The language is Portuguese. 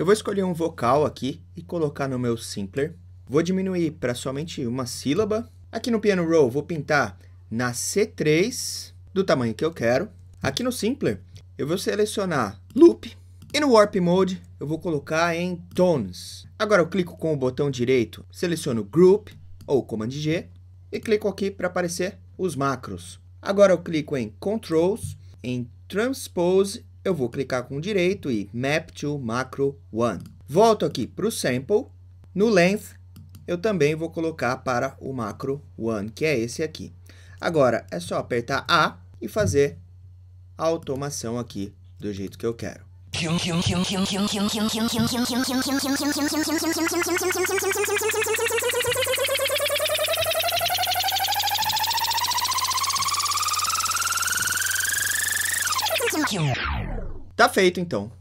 Eu vou escolher um vocal aqui e colocar no meu simpler. Vou diminuir para somente uma sílaba. Aqui no piano roll vou pintar na C3 do tamanho que eu quero. Aqui no simpler eu vou selecionar loop e no warp mode eu vou colocar em tones. Agora eu clico com o botão direito, seleciono group ou command G e clico aqui para aparecer os macros. Agora eu clico em controls, em transpose eu vou clicar com o direito e Map to Macro 1. Volto aqui para o Sample. No Length, eu também vou colocar para o Macro 1, que é esse aqui. Agora, é só apertar A e fazer a automação aqui do jeito que eu quero. Thank you. Tá feito então.